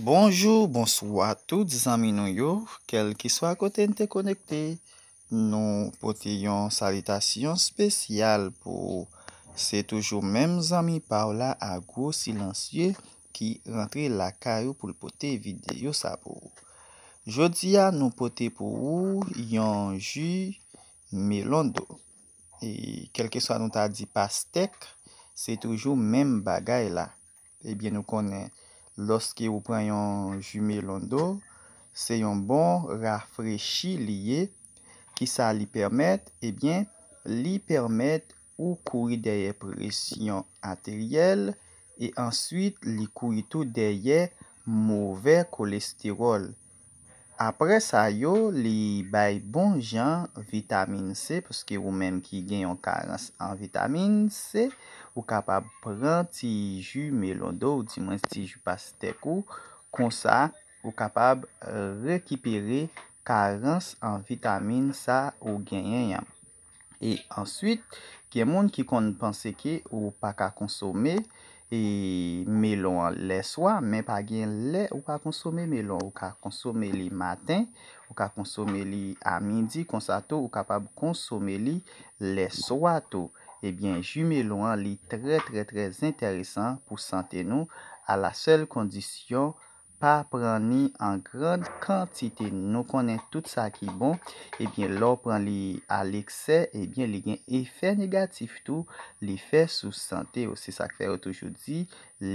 Bonjou, bonswa, tout zami nou yo, kel ki swa kote nte konekte, nou pote yon salitasyon spesyal pou ou. Se toujou mem zami paola a gwo silansye ki rentre la kayo pou l pote videyo sa pou ou. Jodi ya nou pote pou ou, yon ju melondo. Kel ke swa nou ta di pastek, se toujou mem bagay la. Ebyen eh nou konen. Loske ou pran yon jume londo, se yon bon rafreshi liye ki sa li permette, ebyen, li permette ou kouri derye presyon ateryel e answit li kouri tout derye mouve kolesterol. Apre sa yo, li bay bon jan vitamine C, poske ou menm ki genyon karens an vitamine C, ou kapab pran ti ju melodo ou ti menm ti ju pasteko, konsa ou kapab rekipere karens an vitamine sa ou genyen yam. E answit, ke moun ki konn panseke ou pa ka konsome, e, E melon lè swa men pa gen lè ou ka konsome melon ou ka konsome li maten ou ka konsome li a mindi konsato ou ka pa konsome li lè swato. Ebyen eh jume lon li tre tre tre interisan pou sante nou a la sel kondisyon lè. pa pran li an gran kantite, nou konen tout sa ki bon, ebyen eh lor pran li al ekse, ebyen eh li gen efè negatif tou, li fè sou sante, ou se sa kfer ou toujou di,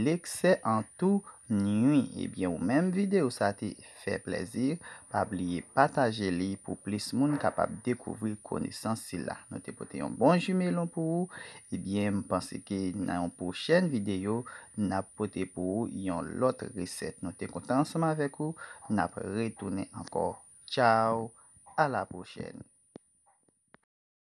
l'ekse an tou, Noui, ebyen eh ou menm videyo sa te fe plezir, pa pliye pataje li pou plis moun kapap dekouvri kone san sila. Nou te pote yon bon jume lon pou ou, ebyen eh mpense ke nan yon pouchen videyo, nou te pote pou ou yon lotre riset. Nou te kontan seman vek ou, nou te retoune ankor. Chow, ala pouchen.